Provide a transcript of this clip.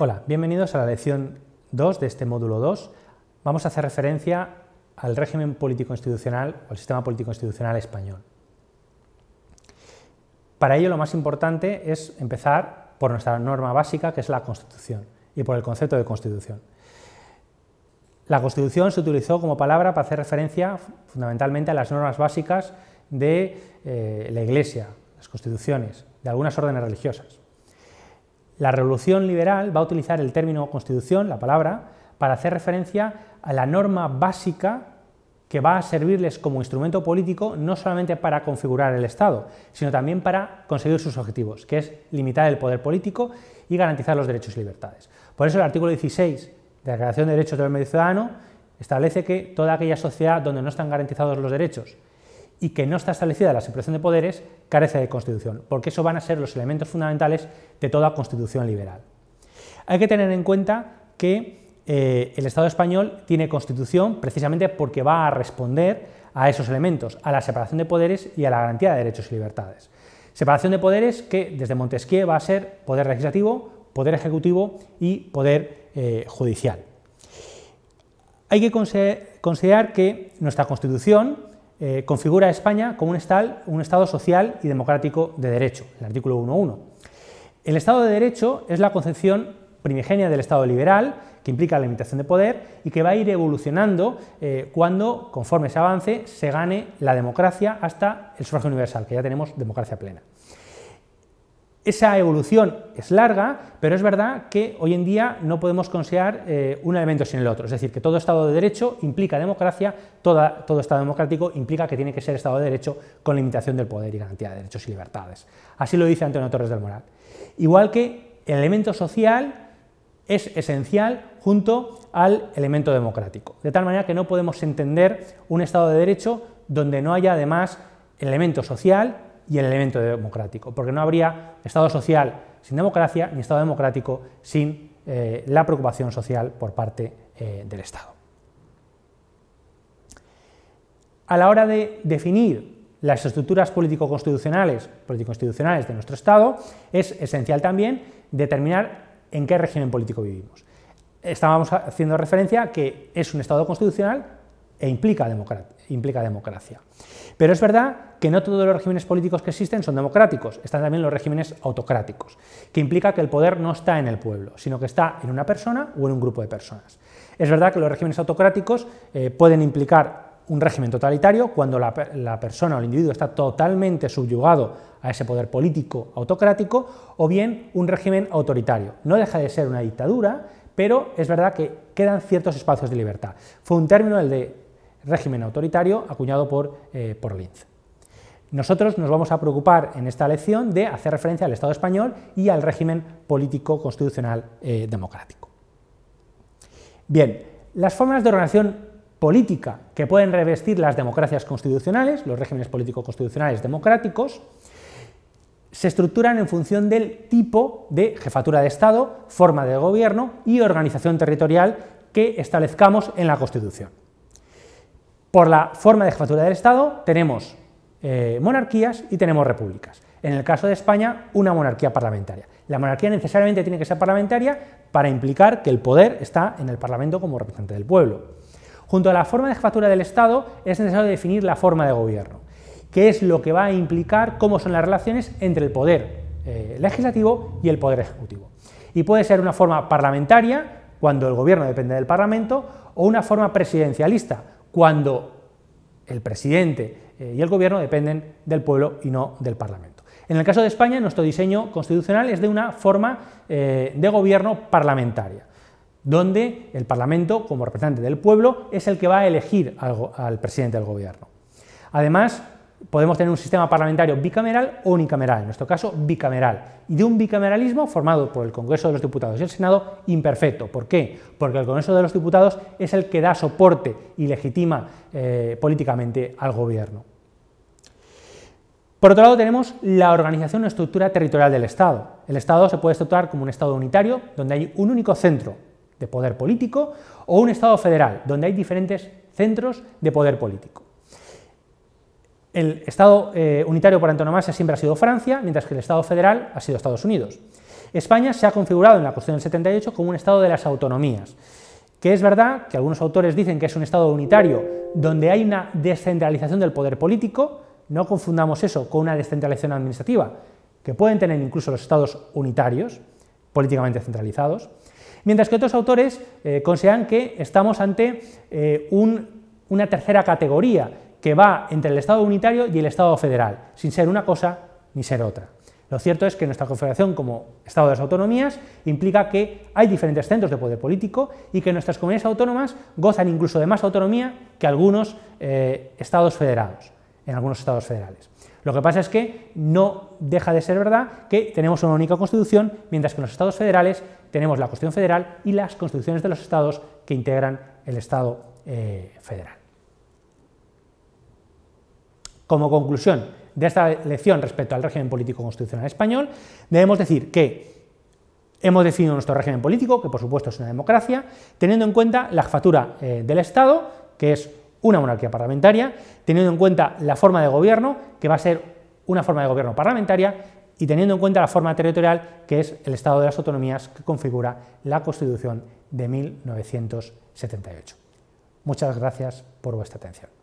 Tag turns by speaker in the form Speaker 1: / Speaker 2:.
Speaker 1: Hola, bienvenidos a la lección 2 de este módulo 2. Vamos a hacer referencia al régimen político institucional o al sistema político institucional español. Para ello lo más importante es empezar por nuestra norma básica, que es la Constitución, y por el concepto de Constitución. La Constitución se utilizó como palabra para hacer referencia fundamentalmente a las normas básicas de eh, la Iglesia, las constituciones, de algunas órdenes religiosas. La revolución liberal va a utilizar el término constitución, la palabra, para hacer referencia a la norma básica que va a servirles como instrumento político no solamente para configurar el Estado, sino también para conseguir sus objetivos, que es limitar el poder político y garantizar los derechos y libertades. Por eso el artículo 16 de la Declaración de Derechos del Medio Ciudadano establece que toda aquella sociedad donde no están garantizados los derechos y que no está establecida la separación de poderes, carece de constitución, porque eso van a ser los elementos fundamentales de toda constitución liberal. Hay que tener en cuenta que eh, el Estado español tiene constitución precisamente porque va a responder a esos elementos, a la separación de poderes y a la garantía de derechos y libertades. Separación de poderes que desde Montesquieu va a ser poder legislativo, poder ejecutivo y poder eh, judicial. Hay que considerar que nuestra Constitución eh, configura a España como un, un Estado social y democrático de derecho, el artículo 1.1. El Estado de Derecho es la concepción primigenia del Estado liberal, que implica la limitación de poder y que va a ir evolucionando eh, cuando, conforme se avance, se gane la democracia hasta el sufragio universal, que ya tenemos democracia plena. Esa evolución es larga, pero es verdad que hoy en día no podemos considerar eh, un elemento sin el otro. Es decir, que todo Estado de Derecho implica democracia, todo Estado democrático implica que tiene que ser Estado de Derecho con limitación del poder y garantía de derechos y libertades. Así lo dice Antonio Torres del Moral. Igual que el elemento social es esencial junto al elemento democrático. De tal manera que no podemos entender un Estado de Derecho donde no haya además elemento social y el elemento democrático, porque no habría Estado social sin democracia ni Estado democrático sin eh, la preocupación social por parte eh, del Estado. A la hora de definir las estructuras político-constitucionales político -constitucionales de nuestro Estado, es esencial también determinar en qué régimen político vivimos. Estábamos haciendo referencia a que es un Estado constitucional e implica, democracia, Pero es verdad que no todos los regímenes políticos que existen son democráticos, están también los regímenes autocráticos, que implica que el poder no está en el pueblo, sino que está en una persona o en un grupo de personas. Es verdad que los regímenes autocráticos eh, pueden implicar un régimen totalitario cuando la, la, persona o el individuo está totalmente subyugado a ese poder político autocrático, o bien un régimen autoritario. No deja de ser una dictadura, pero es verdad que quedan ciertos espacios de libertad. Fue un término el de régimen autoritario acuñado por, eh, por Linz. Nosotros nos vamos a preocupar en esta lección de hacer referencia al Estado español y al régimen político constitucional eh, democrático. Bien, las formas de organización política que pueden revestir las democracias constitucionales, los regímenes político constitucionales democráticos, se estructuran en función del tipo de jefatura de Estado, forma de gobierno y organización territorial que establezcamos en la Constitución. Por la forma de jefatura del Estado tenemos eh, monarquías y tenemos repúblicas. En el caso de España, una monarquía parlamentaria. La monarquía necesariamente tiene que ser parlamentaria para implicar que el poder está en el Parlamento como representante del pueblo. Junto a la forma de jefatura del Estado es necesario definir la forma de gobierno, que es lo que va a implicar cómo son las relaciones entre el poder eh, legislativo y el poder ejecutivo. Y puede ser una forma parlamentaria, cuando el gobierno depende del Parlamento, o una forma presidencialista, cuando el presidente eh, y el gobierno dependen del pueblo y no del Parlamento. En el caso de España, nuestro diseño constitucional es de una forma eh, de gobierno parlamentaria, donde el Parlamento, como representante del pueblo, es el que va a elegir al, al presidente del gobierno. Además, podemos tener un sistema parlamentario bicameral o unicameral, en nuestro caso bicameral, y de un bicameralismo formado por el Congreso de los Diputados y el Senado imperfecto. ¿Por qué? Porque el Congreso de los Diputados es el que da soporte y legitima eh, políticamente al gobierno. Por otro lado tenemos la organización o estructura territorial del Estado. El Estado se puede estructurar como un Estado unitario, donde hay un único centro de poder político, o un Estado federal, donde hay diferentes centros de poder político el Estado eh, unitario por antonomasia siempre ha sido Francia, mientras que el Estado federal ha sido Estados Unidos. España se ha configurado en la cuestión del 78 como un Estado de las autonomías, que es verdad que algunos autores dicen que es un Estado unitario donde hay una descentralización del poder político, no confundamos eso con una descentralización administrativa, que pueden tener incluso los Estados unitarios, políticamente centralizados, mientras que otros autores eh, consideran que estamos ante eh, una tercera categoría, que va entre el Estado unitario y el Estado federal, sin ser una cosa ni ser otra. Lo cierto es que nuestra confederación como Estado de las Autonomías implica que hay diferentes centros de poder político y que nuestras comunidades autónomas gozan incluso de más autonomía que algunos eh, Estados federados, en algunos Estados federales. Lo que pasa es que no deja de ser verdad que tenemos una única constitución, mientras que en los Estados federales tenemos la Constitución Federal y las constituciones de los Estados que integran el Estado eh, federal. Como conclusión de esta lección respecto al régimen político constitucional español, debemos decir que Hemos definido nuestro régimen político, que por supuesto es una democracia, teniendo en cuenta la jefatura eh, del Estado, que es una monarquía parlamentaria, teniendo en cuenta la forma de gobierno, que va a ser una forma de gobierno parlamentaria, y teniendo en cuenta la forma territorial, que es el Estado de las Autonomías, que configura la Constitución de 1978. Muchas gracias por vuestra atención.